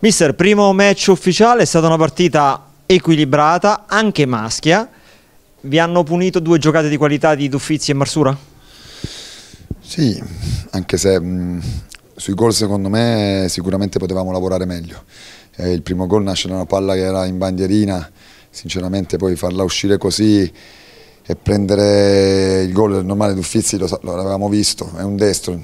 Mister, primo match ufficiale, è stata una partita equilibrata, anche maschia. Vi hanno punito due giocate di qualità di Duffizi e Marsura? Sì, anche se mh, mm, sui gol secondo me sicuramente potevamo lavorare meglio. Eh, il primo gol nasce da una palla che era in bandierina, sinceramente poi farla uscire così e prendere il gol del normale Duffizi lo, lo avevamo visto, è un destro,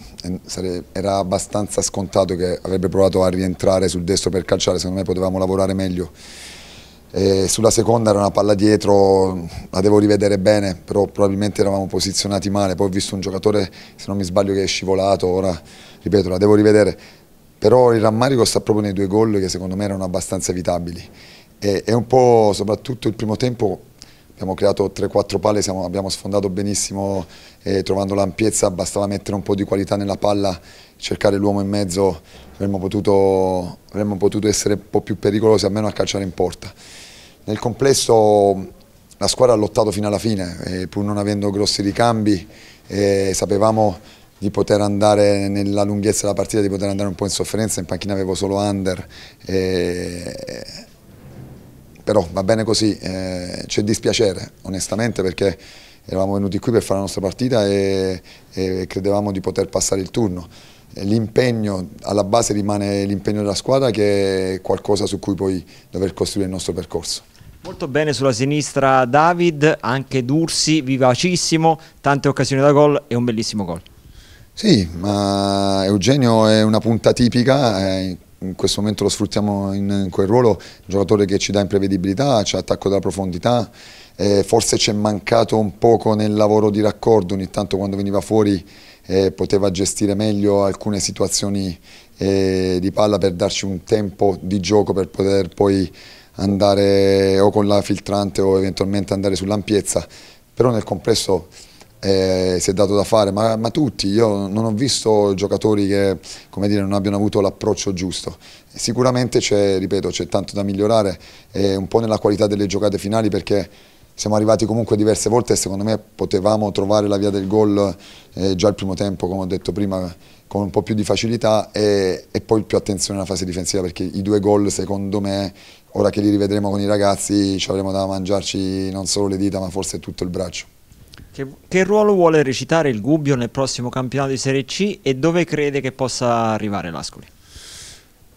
era abbastanza scontato che avrebbe provato a rientrare sul destro per calciare, secondo me potevamo lavorare meglio. E sulla seconda era una palla dietro, la devo rivedere bene, però probabilmente eravamo posizionati male, poi ho visto un giocatore, se non mi sbaglio, che è scivolato, ora ripeto, la devo rivedere. Però il rammarico sta proprio nei due gol che secondo me erano abbastanza evitabili. E, e un po' soprattutto il primo tempo abbiamo creato 3-4 palle, siamo, abbiamo sfondato benissimo eh, trovando l'ampiezza, bastava mettere un po' di qualità nella palla, cercare l'uomo in mezzo, avremmo potuto, avremmo potuto essere un po' più pericolosi, almeno a calciare in porta. Nel complesso la squadra ha lottato fino alla fine, eh, pur non avendo grossi ricambi, eh, sapevamo di poter andare nella lunghezza della partita, di poter andare un po' in sofferenza, in panchina avevo solo under. Eh, però va bene così, eh, c'è dispiacere onestamente perché eravamo venuti qui per fare la nostra partita e, e credevamo di poter passare il turno. L'impegno alla base rimane l'impegno della squadra che è qualcosa su cui poi dover costruire il nostro percorso. Molto bene sulla sinistra David, anche Dursi vivacissimo, tante occasioni da gol e un bellissimo gol. Sì, ma Eugenio è una punta tipica, eh, in questo momento lo sfruttiamo in, quel ruolo, un giocatore che ci dà imprevedibilità, c'è attacco della profondità, eh, forse ci è mancato un poco nel lavoro di raccordo, ogni tanto quando veniva fuori eh, poteva gestire meglio alcune situazioni eh, di palla per darci un tempo di gioco per poter poi andare o con la filtrante o eventualmente andare sull'ampiezza, però nel complesso eh, si è dato da fare, ma, ma, tutti, io non ho visto giocatori che dire, non abbiano avuto l'approccio giusto. Sicuramente c'è, ripeto, c'è tanto da migliorare, eh, un po' nella qualità delle giocate finali perché siamo arrivati comunque diverse volte e secondo me potevamo trovare la via del gol eh, già il primo tempo, come ho detto prima, con un po' più di facilità e, e poi più attenzione alla fase difensiva perché i due gol secondo me, ora che li rivedremo con i ragazzi, ci avremo da mangiarci non solo le dita ma forse tutto il braccio. Che, che, ruolo vuole recitare il Gubbio nel prossimo campionato di Serie C e dove crede che possa arrivare l'Ascoli?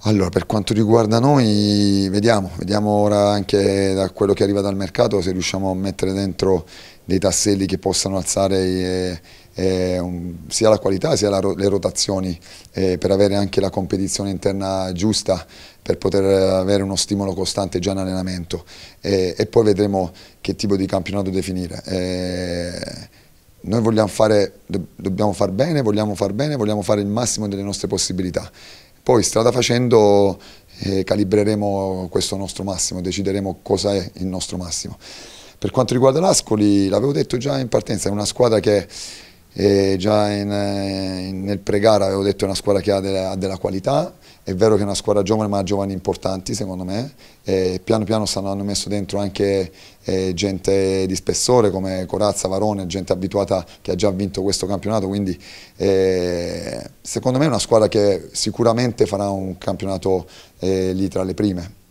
Allora, per quanto riguarda noi, vediamo, vediamo ora anche da quello che arriva dal mercato se riusciamo a mettere dentro dei tasselli che possano alzare... Eh, eh, un, sia la qualità sia la, le rotazioni eh, per avere anche la competizione interna giusta per poter eh, avere uno stimolo costante già in allenamento e, e poi vedremo che tipo di campionato definire. Eh, noi vogliamo fare, dobbiamo far bene, vogliamo far bene, vogliamo fare il massimo delle nostre possibilità. Poi strada facendo eh, calibreremo questo nostro massimo, decideremo cosa è il nostro massimo. Per quanto riguarda l'Ascoli, l'avevo detto già in partenza, è una squadra che e già in, eh, in, nel pregara avevo detto che è una squadra che ha della, ha della, qualità, è vero che è una squadra giovane ma ha giovani importanti secondo me, e piano piano stanno, hanno messo dentro anche eh, gente di spessore come Corazza, Varone, gente abituata che ha già vinto questo campionato, quindi eh, secondo me è una squadra che sicuramente farà un campionato eh, lì tra le prime.